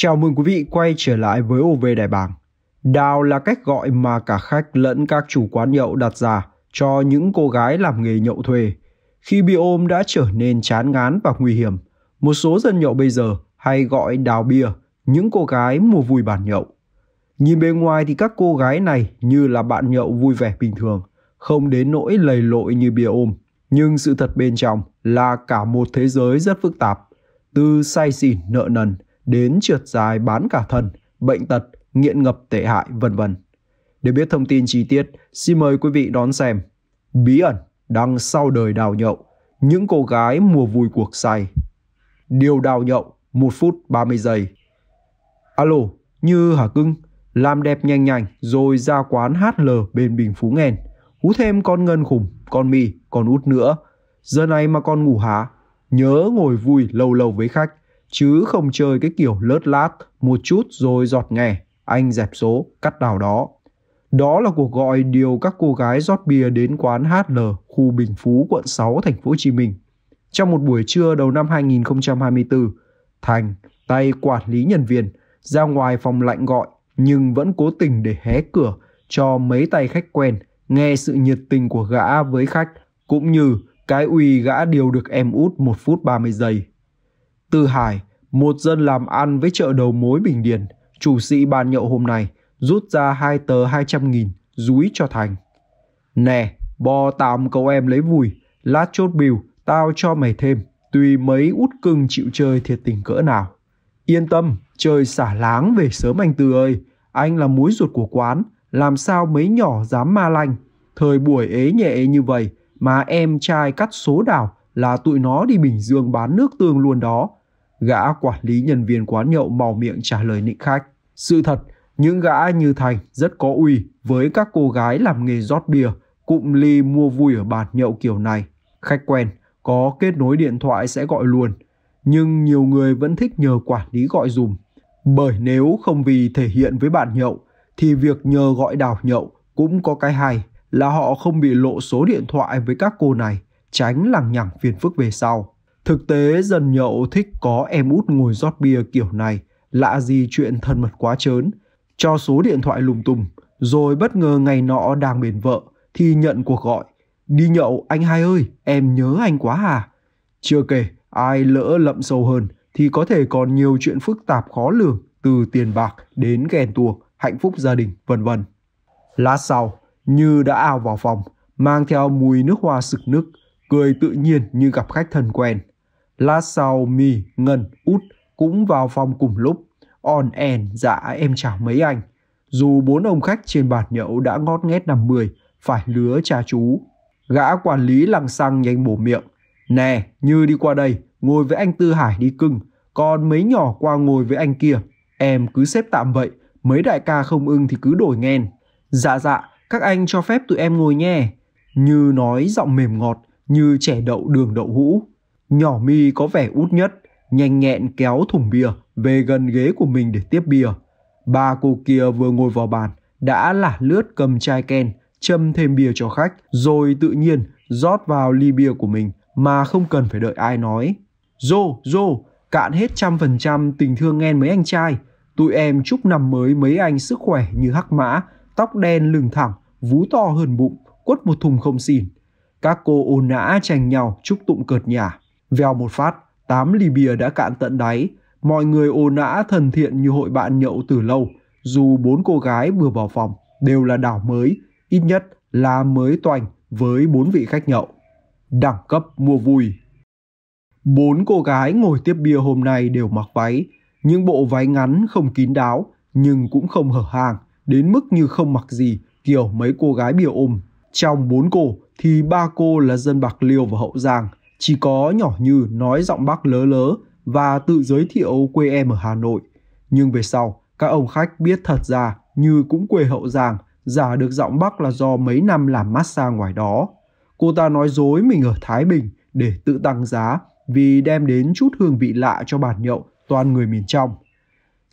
Chào mừng quý vị quay trở lại với OV Đại Bàng. Đào là cách gọi mà cả khách lẫn các chủ quán nhậu đặt ra cho những cô gái làm nghề nhậu thuê. Khi bia ôm đã trở nên chán ngán và nguy hiểm, một số dân nhậu bây giờ hay gọi đào bia những cô gái mua vui bàn nhậu. Nhìn bề ngoài thì các cô gái này như là bạn nhậu vui vẻ bình thường, không đến nỗi lầy lội như bia ôm. Nhưng sự thật bên trong là cả một thế giới rất phức tạp, từ say xỉn nợ nần – đến trượt dài bán cả thân bệnh tật, nghiện ngập tệ hại, vân vân. Để biết thông tin chi tiết, xin mời quý vị đón xem Bí ẩn đằng sau đời đào nhậu, những cô gái mùa vui cuộc say. Điều đào nhậu 1 phút 30 giây. Alo, như Hà cưng, làm đẹp nhanh nhanh rồi ra quán HL bên Bình Phú Nghèn. Hú thêm con ngân khủng, con mì, con út nữa. Giờ này mà con ngủ hả? Nhớ ngồi vui lâu lâu với khách chứ không chơi cái kiểu lớt lát một chút rồi giọt nghe, anh dẹp số, cắt đào đó. Đó là cuộc gọi điều các cô gái rót bia đến quán HL, khu Bình Phú, quận 6, thành phố Hồ Chí Minh. Trong một buổi trưa đầu năm 2024, Thành, tay quản lý nhân viên, ra ngoài phòng lạnh gọi nhưng vẫn cố tình để hé cửa cho mấy tay khách quen nghe sự nhiệt tình của gã với khách cũng như cái uy gã điều được em út 1 phút 30 giây Tư Hải, một dân làm ăn với chợ đầu mối Bình Điền, chủ sĩ bàn nhậu hôm nay, rút ra hai tờ 200 nghìn, dúi cho Thành. Nè, bò tạm cậu em lấy vùi, lát chốt bìu, tao cho mày thêm, tùy mấy út cưng chịu chơi thiệt tình cỡ nào. Yên tâm, trời xả láng về sớm anh Tư ơi, anh là muối ruột của quán, làm sao mấy nhỏ dám ma lanh. Thời buổi ế nhẹ như vậy mà em trai cắt số đảo là tụi nó đi Bình Dương bán nước tương luôn đó. Gã quản lý nhân viên quán nhậu màu miệng trả lời nịnh khách. Sự thật, những gã như Thành rất có uy với các cô gái làm nghề rót bia, cụm ly mua vui ở bàn nhậu kiểu này. Khách quen, có kết nối điện thoại sẽ gọi luôn. Nhưng nhiều người vẫn thích nhờ quản lý gọi dùm. Bởi nếu không vì thể hiện với bạn nhậu, thì việc nhờ gọi đào nhậu cũng có cái hay là họ không bị lộ số điện thoại với các cô này, tránh lằng nhằng phiền phức về sau. Thực tế dần nhậu thích có em út ngồi rót bia kiểu này, lạ gì chuyện thân mật quá trớn, cho số điện thoại lùng tùng, rồi bất ngờ ngày nọ đang bền vợ thì nhận cuộc gọi. Đi nhậu anh hai ơi, em nhớ anh quá à. Chưa kể, ai lỡ lậm sâu hơn thì có thể còn nhiều chuyện phức tạp khó lường từ tiền bạc đến ghen tuộc hạnh phúc gia đình, vân vân. Lát sau, Như đã ao vào phòng, mang theo mùi nước hoa sực nức, cười tự nhiên như gặp khách thân quen. La Sao Mi, Ngân, Út cũng vào phòng cùng lúc. On en dạ em chào mấy anh. Dù bốn ông khách trên bàn nhậu đã ngót nghét năm mười, phải lứa cha chú. Gã quản lý lăng xăng nhanh bổ miệng. Nè, Như đi qua đây, ngồi với anh Tư Hải đi cưng, còn mấy nhỏ qua ngồi với anh kia. Em cứ xếp tạm vậy, mấy đại ca không ưng thì cứ đổi nghen. Dạ dạ, các anh cho phép tụi em ngồi nhé. Như nói giọng mềm ngọt, như trẻ đậu đường đậu hũ. Nhỏ mi có vẻ út nhất, nhanh nhẹn kéo thùng bia về gần ghế của mình để tiếp bia. Ba cô kia vừa ngồi vào bàn, đã lả lướt cầm chai ken, châm thêm bia cho khách, rồi tự nhiên rót vào ly bia của mình mà không cần phải đợi ai nói. Dô, dô, cạn hết trăm phần trăm tình thương nghen mấy anh trai. Tụi em chúc năm mới mấy anh sức khỏe như hắc mã, tóc đen lừng thẳng, vú to hơn bụng, quất một thùng không xỉn. Các cô ồn nã tranh nhau chúc tụng cợt nhà Vèo một phát, tám ly bia đã cạn tận đáy, mọi người ồn ã thân thiện như hội bạn nhậu từ lâu, dù bốn cô gái vừa vào phòng đều là đảo mới, ít nhất là mới toành với bốn vị khách nhậu. Đẳng cấp mua vui. Bốn cô gái ngồi tiếp bia hôm nay đều mặc váy, những bộ váy ngắn không kín đáo nhưng cũng không hở hàng, đến mức như không mặc gì kiểu mấy cô gái bìa ôm. Trong bốn cô thì ba cô là dân Bạc Liêu và Hậu Giang, chỉ có nhỏ như nói giọng Bắc lớ lớ và tự giới thiệu quê em ở Hà Nội. Nhưng về sau, các ông khách biết thật ra như cũng quê hậu giang, giả được giọng Bắc là do mấy năm làm massage ngoài đó. Cô ta nói dối mình ở Thái Bình để tự tăng giá vì đem đến chút hương vị lạ cho bàn nhậu toàn người miền trong.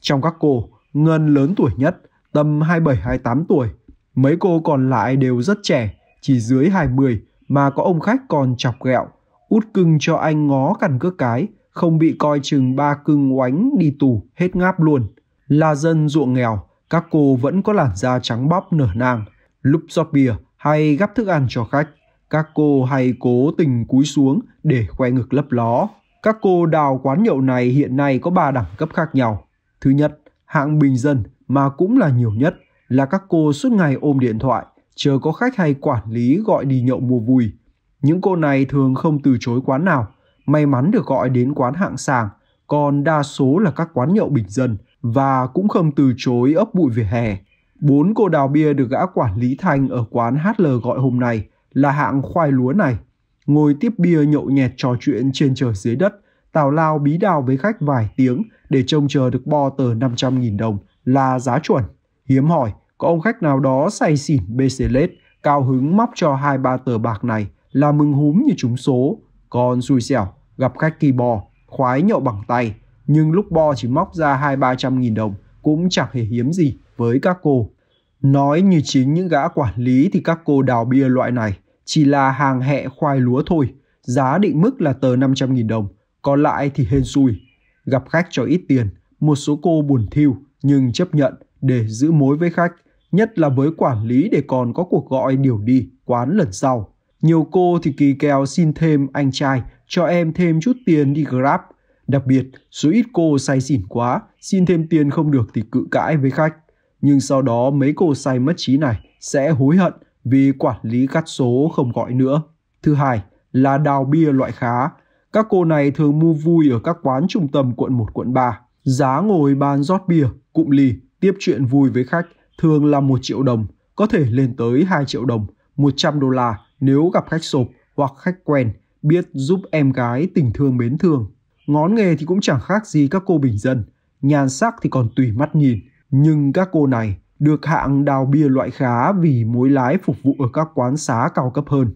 Trong các cô, Ngân lớn tuổi nhất, tầm 27-28 tuổi. Mấy cô còn lại đều rất trẻ, chỉ dưới 20 mà có ông khách còn chọc ghẹo út cưng cho anh ngó cằn cước cái, không bị coi chừng ba cưng oánh đi tù hết ngáp luôn. Là dân ruộng nghèo, các cô vẫn có làn da trắng bóc nở nang, Lúc rót bia hay gắp thức ăn cho khách, các cô hay cố tình cúi xuống để khoe ngực lấp ló. Các cô đào quán nhậu này hiện nay có ba đẳng cấp khác nhau. Thứ nhất, hạng bình dân mà cũng là nhiều nhất là các cô suốt ngày ôm điện thoại, chờ có khách hay quản lý gọi đi nhậu mua vui – những cô này thường không từ chối quán nào, may mắn được gọi đến quán hạng sàng, còn đa số là các quán nhậu bình dân và cũng không từ chối ấp bụi vỉa hè. Bốn cô đào bia được gã quản lý Thanh ở quán HL gọi hôm nay là hạng khoai lúa này. Ngồi tiếp bia nhậu nhẹt trò chuyện trên trời dưới đất, tào lao bí đào với khách vài tiếng để trông chờ được bo tờ 500.000 đồng là giá chuẩn. Hiếm hỏi, có ông khách nào đó say xỉn bê xế lết, cao hứng móc cho hai ba tờ bạc này là mừng húm như trúng số, còn xui xẻo, gặp khách kỳ bò, khoái nhậu bằng tay, nhưng lúc bo chỉ móc ra hai ba trăm nghìn đồng cũng chẳng hề hiếm gì với các cô. Nói như chính những gã quản lý thì các cô đào bia loại này chỉ là hàng hẹ khoai lúa thôi, giá định mức là tờ 500.000 đồng, còn lại thì hên xui. Gặp khách cho ít tiền, một số cô buồn thiêu nhưng chấp nhận để giữ mối với khách, nhất là với quản lý để còn có cuộc gọi điều đi quán lần sau. Nhiều cô thì kỳ kèo xin thêm anh trai cho em thêm chút tiền đi Grab. Đặc biệt, số ít cô say xỉn quá, xin thêm tiền không được thì cự cãi với khách. Nhưng sau đó mấy cô say mất trí này sẽ hối hận vì quản lý cắt số không gọi nữa. Thứ hai là đào bia loại khá. Các cô này thường mua vui ở các quán trung tâm quận 1, quận 3. Giá ngồi bàn rót bia, cụm lì tiếp chuyện vui với khách thường là 1 triệu đồng, có thể lên tới 2 triệu đồng, 100 đô la nếu gặp khách sộp hoặc khách quen biết giúp em gái tình thương mến thương. Ngón nghề thì cũng chẳng khác gì các cô bình dân, nhan sắc thì còn tùy mắt nhìn, nhưng các cô này được hạng đào bia loại khá vì mối lái phục vụ ở các quán xá cao cấp hơn.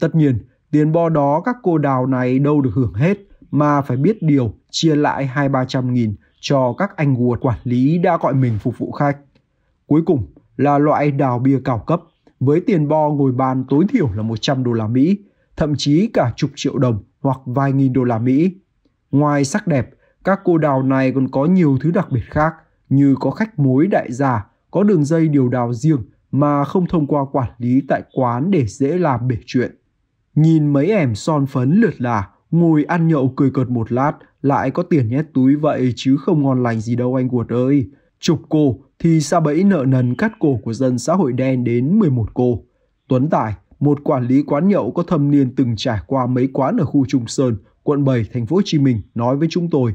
Tất nhiên, tiền bo đó các cô đào này đâu được hưởng hết, mà phải biết điều chia lại hai ba trăm nghìn cho các anh guột quản lý đã gọi mình phục vụ khách. Cuối cùng là loại đào bia cao cấp, với tiền bo ngồi bàn tối thiểu là 100 đô la Mỹ, thậm chí cả chục triệu đồng hoặc vài nghìn đô la Mỹ. Ngoài sắc đẹp, các cô đào này còn có nhiều thứ đặc biệt khác như có khách mối đại gia, có đường dây điều đào riêng mà không thông qua quản lý tại quán để dễ làm bể chuyện. Nhìn mấy em son phấn lượt là, ngồi ăn nhậu cười cợt một lát, lại có tiền nhét túi vậy chứ không ngon lành gì đâu anh Guột ơi. Chục cô, thì xa bẫy nợ nần cắt cổ của dân xã hội đen đến 11 cô. Tuấn Tài, một quản lý quán nhậu có thâm niên từng trải qua mấy quán ở khu Trung Sơn, quận 7, thành phố Hồ Chí Minh nói với chúng tôi.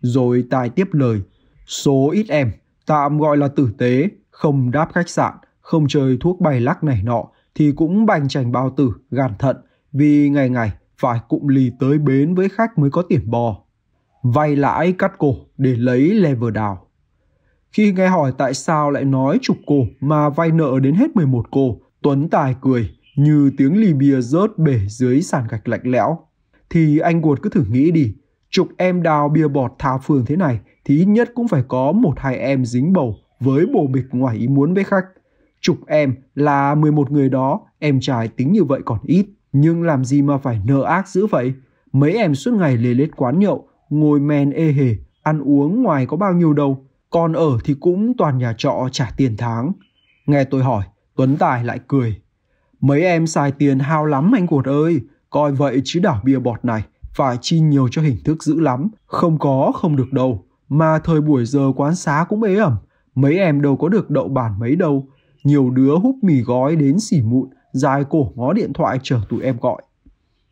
Rồi Tài tiếp lời, số ít em, tạm gọi là tử tế, không đáp khách sạn, không chơi thuốc bay lắc này nọ, thì cũng bành chành bao tử, gàn thận, vì ngày ngày phải cụm lì tới bến với khách mới có tiền bò. Vay lãi cắt cổ để lấy lever đào. Khi nghe hỏi tại sao lại nói chục cô mà vay nợ đến hết 11 cô, Tuấn Tài cười như tiếng lì bia rớt bể dưới sàn gạch lạnh lẽo. Thì anh Guột cứ thử nghĩ đi, chục em đào bia bọt thả phường thế này thì ít nhất cũng phải có một hai em dính bầu với bồ bịch ngoài ý muốn với khách. Chục em là 11 người đó, em trai tính như vậy còn ít. Nhưng làm gì mà phải nợ ác dữ vậy? Mấy em suốt ngày lê lết quán nhậu, ngồi men ê hề, ăn uống ngoài có bao nhiêu đâu còn ở thì cũng toàn nhà trọ trả tiền tháng. Nghe tôi hỏi, Tuấn Tài lại cười. Mấy em xài tiền hao lắm anh cuột ơi, coi vậy chứ đảo bia bọt này, phải chi nhiều cho hình thức dữ lắm, không có không được đâu. Mà thời buổi giờ quán xá cũng ế ẩm, mấy em đâu có được đậu bản mấy đâu. Nhiều đứa hút mì gói đến xỉ mụn, dài cổ ngó điện thoại chờ tụi em gọi.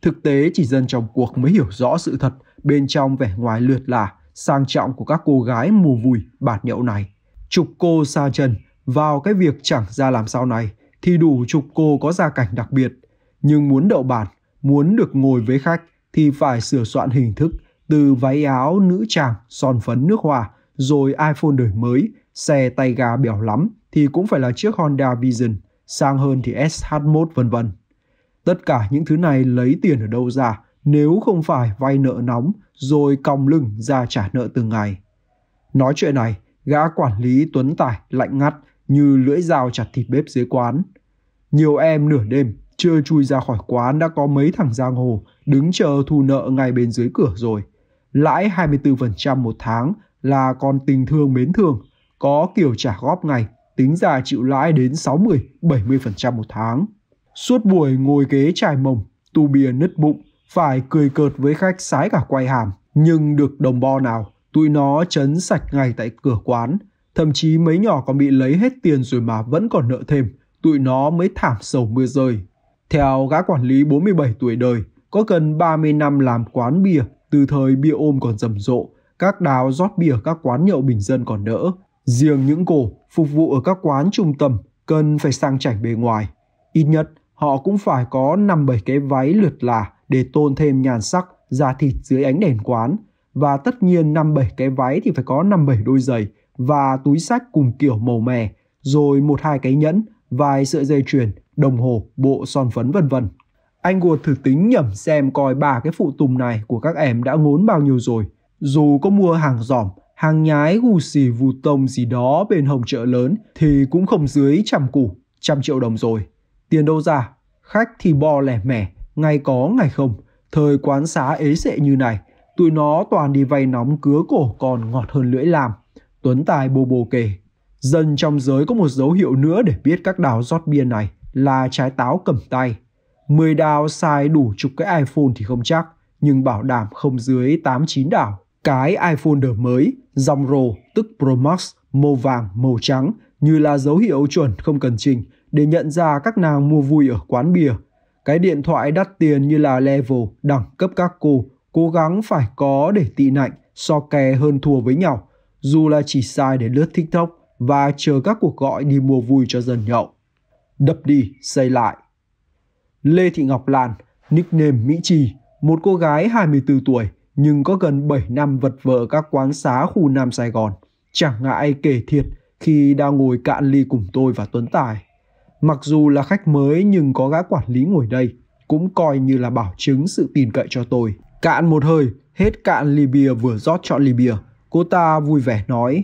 Thực tế chỉ dân trong cuộc mới hiểu rõ sự thật, bên trong vẻ ngoài lượt là sang trọng của các cô gái mùa vui, bạt nhậu này. Chụp cô xa chân vào cái việc chẳng ra làm sao này thì đủ chụp cô có gia cảnh đặc biệt. Nhưng muốn đậu bản, muốn được ngồi với khách thì phải sửa soạn hình thức từ váy áo nữ trang son phấn nước hoa rồi iPhone đời mới, xe tay ga bèo lắm thì cũng phải là chiếc Honda Vision, sang hơn thì SH1 vân vân. Tất cả những thứ này lấy tiền ở đâu ra nếu không phải vay nợ nóng rồi còng lưng ra trả nợ từng ngày. Nói chuyện này, gã quản lý Tuấn Tài lạnh ngắt như lưỡi dao chặt thịt bếp dưới quán. Nhiều em nửa đêm chưa chui ra khỏi quán đã có mấy thằng giang hồ đứng chờ thu nợ ngay bên dưới cửa rồi. Lãi 24% một tháng là còn tình thương mến thương, có kiểu trả góp ngày, tính ra chịu lãi đến 60-70% một tháng. Suốt buổi ngồi ghế trải mồng, tu bia nứt bụng, phải cười cợt với khách sái cả quay hàm, nhưng được đồng bo nào, tụi nó chấn sạch ngay tại cửa quán. Thậm chí mấy nhỏ còn bị lấy hết tiền rồi mà vẫn còn nợ thêm, tụi nó mới thảm sầu mưa rơi. Theo gã quản lý 47 tuổi đời, có gần 30 năm làm quán bia, từ thời bia ôm còn rầm rộ, các đào rót bia các quán nhậu bình dân còn đỡ. Riêng những cổ phục vụ ở các quán trung tâm cần phải sang chảnh bề ngoài. Ít nhất họ cũng phải có 5-7 cái váy lượt là, để tôn thêm nhàn sắc da thịt dưới ánh đèn quán và tất nhiên năm bảy cái váy thì phải có năm bảy đôi giày và túi sách cùng kiểu màu mè, rồi một hai cái nhẫn, vài sợi dây chuyền, đồng hồ, bộ son phấn vân vân. Anh Guột thử tính nhẩm xem coi ba cái phụ tùng này của các em đã ngốn bao nhiêu rồi. Dù có mua hàng giỏm, hàng nhái gù xì vù tông gì đó bên hồng chợ lớn thì cũng không dưới trăm củ, trăm triệu đồng rồi. Tiền đâu ra? Khách thì bo lẻ mẻ, ngày có ngày không, thời quán xá ế sệ như này, tụi nó toàn đi vay nóng cứa cổ còn ngọt hơn lưỡi làm. Tuấn Tài bồ bồ kể, dân trong giới có một dấu hiệu nữa để biết các đào rót bia này là trái táo cầm tay. Mười đào xài đủ chục cái iPhone thì không chắc, nhưng bảo đảm không dưới 8-9 đảo. Cái iPhone đời mới, dòng rồ tức Pro Max, màu vàng, màu trắng như là dấu hiệu chuẩn không cần trình để nhận ra các nàng mua vui ở quán bia – cái điện thoại đắt tiền như là level, đẳng cấp các cô, cố gắng phải có để tị nạnh, so kè hơn thua với nhau, dù là chỉ sai để lướt TikTok và chờ các cuộc gọi đi mua vui cho dần nhậu. Đập đi, xây lại. Lê Thị Ngọc Lan, nickname Mỹ Trì, một cô gái 24 tuổi nhưng có gần 7 năm vật vờ các quán xá khu Nam Sài Gòn. Chẳng ngại kể thiệt khi đang ngồi cạn ly cùng tôi và Tuấn Tài. Mặc dù là khách mới nhưng có gã quản lý ngồi đây, cũng coi như là bảo chứng sự tin cậy cho tôi. Cạn một hơi, hết cạn ly bia vừa rót chọn ly bia, cô ta vui vẻ nói.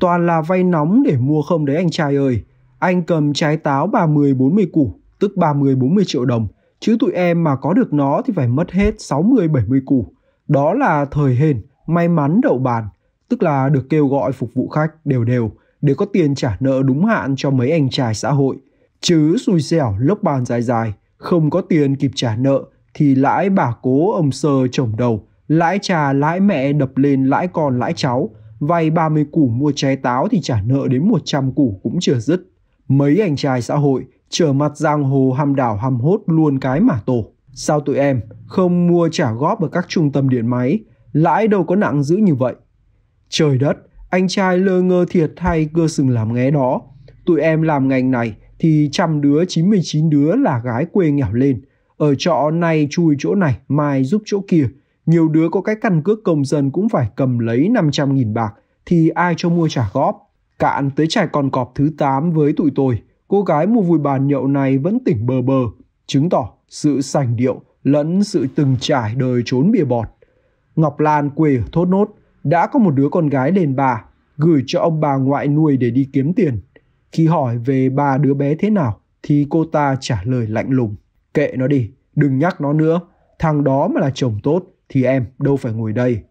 Toàn là vay nóng để mua không đấy anh trai ơi, anh cầm trái táo 30-40 củ, tức 30-40 triệu đồng, chứ tụi em mà có được nó thì phải mất hết 60-70 củ. Đó là thời hên, may mắn đậu bàn, tức là được kêu gọi phục vụ khách đều đều, để có tiền trả nợ đúng hạn cho mấy anh trai xã hội. Chứ xui xẻo lốc bàn dài dài, không có tiền kịp trả nợ thì lãi bà cố ông sơ chồng đầu, lãi cha lãi mẹ đập lên lãi con lãi cháu, vay 30 củ mua trái táo thì trả nợ đến 100 củ cũng chưa dứt. Mấy anh trai xã hội trở mặt giang hồ ham đảo ham hốt luôn cái mà tổ. Sao tụi em không mua trả góp ở các trung tâm điện máy, lãi đâu có nặng dữ như vậy. Trời đất, anh trai lơ ngơ thiệt hay cơ sừng làm nghé đó. Tụi em làm ngành này thì trăm đứa 99 đứa là gái quê nghèo lên. Ở trọ này chui chỗ này, mai giúp chỗ kia. Nhiều đứa có cái căn cước công dân cũng phải cầm lấy 500.000 bạc thì ai cho mua trả góp. Cạn tới trải còn cọp thứ 8 với tụi tôi, cô gái mua vui bàn nhậu này vẫn tỉnh bờ bờ, chứng tỏ sự sành điệu lẫn sự từng trải đời trốn bìa bọt. Ngọc Lan quê ở Thốt Nốt, đã có một đứa con gái đền bà gửi cho ông bà ngoại nuôi để đi kiếm tiền. Khi hỏi về ba đứa bé thế nào thì cô ta trả lời lạnh lùng. Kệ nó đi, đừng nhắc nó nữa. Thằng đó mà là chồng tốt thì em đâu phải ngồi đây.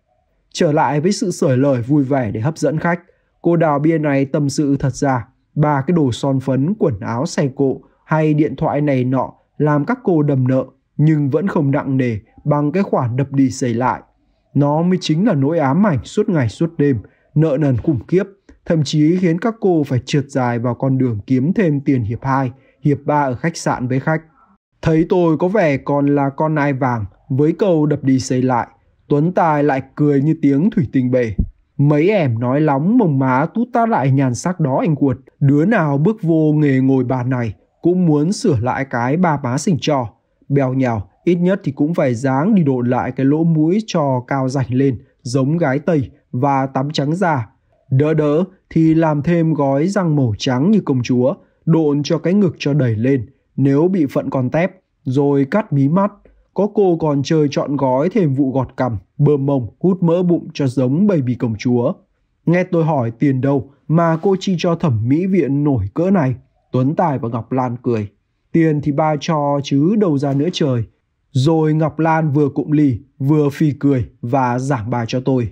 Trở lại với sự sởi lời vui vẻ để hấp dẫn khách, cô đào bia này tâm sự thật ra ba cái đồ son phấn, quần áo xe cộ hay điện thoại này nọ làm các cô đầm nợ nhưng vẫn không nặng nề bằng cái khoản đập đi xây lại nó mới chính là nỗi ám ảnh suốt ngày suốt đêm, nợ nần khủng khiếp, thậm chí khiến các cô phải trượt dài vào con đường kiếm thêm tiền hiệp 2, hiệp 3 ở khách sạn với khách. Thấy tôi có vẻ còn là con nai vàng, với câu đập đi xây lại, Tuấn Tài lại cười như tiếng thủy tinh bể. Mấy em nói lóng mồng má tút ta lại nhàn sắc đó anh cuột. Đứa nào bước vô nghề ngồi bàn này cũng muốn sửa lại cái ba má xình trò. Bèo nhào, ít nhất thì cũng phải dáng đi độn lại cái lỗ mũi cho cao rảnh lên, giống gái Tây và tắm trắng da. Đỡ đỡ thì làm thêm gói răng màu trắng như công chúa, độn cho cái ngực cho đẩy lên, nếu bị phận còn tép, rồi cắt mí mắt. Có cô còn chơi chọn gói thêm vụ gọt cằm, bơm mông, hút mỡ bụng cho giống baby công chúa. Nghe tôi hỏi tiền đâu mà cô chi cho thẩm mỹ viện nổi cỡ này. Tuấn Tài và Ngọc Lan cười. Tiền thì ba cho chứ đâu ra nữa trời. Rồi Ngọc Lan vừa cụm lì, vừa phì cười và giảng bài cho tôi.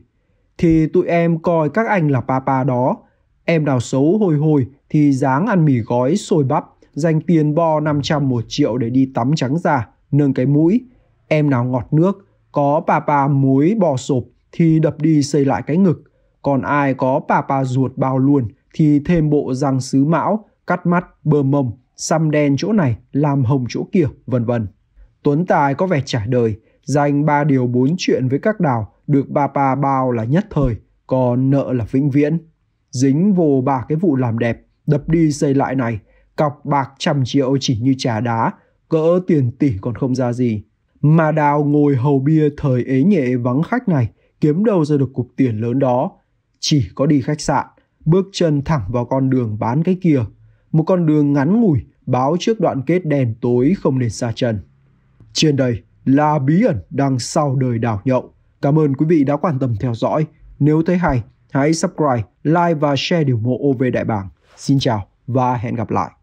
Thì tụi em coi các anh là papa đó. Em nào xấu hồi hồi thì dáng ăn mì gói sôi bắp, dành tiền bo 500 một triệu để đi tắm trắng da, nâng cái mũi. Em nào ngọt nước, có papa muối bò sộp thì đập đi xây lại cái ngực. Còn ai có papa ruột bao luôn thì thêm bộ răng sứ mão, cắt mắt, bơm mông, xăm đen chỗ này, làm hồng chỗ kia, vân vân. Tuấn Tài có vẻ trả đời, dành ba điều bốn chuyện với các đào được ba pa bao là nhất thời, còn nợ là vĩnh viễn. Dính vô ba cái vụ làm đẹp, đập đi xây lại này, cọc bạc trăm triệu chỉ như trà đá, cỡ tiền tỷ còn không ra gì. Mà đào ngồi hầu bia thời ế nhệ vắng khách này, kiếm đâu ra được cục tiền lớn đó. Chỉ có đi khách sạn, bước chân thẳng vào con đường bán cái kia. Một con đường ngắn ngủi, báo trước đoạn kết đèn tối không nên xa chân. Trên đây là bí ẩn đằng sau đời đảo nhậu. Cảm ơn quý vị đã quan tâm theo dõi. Nếu thấy hay, hãy subscribe, like và share điều mộ OV Đại Bàng. Xin chào và hẹn gặp lại.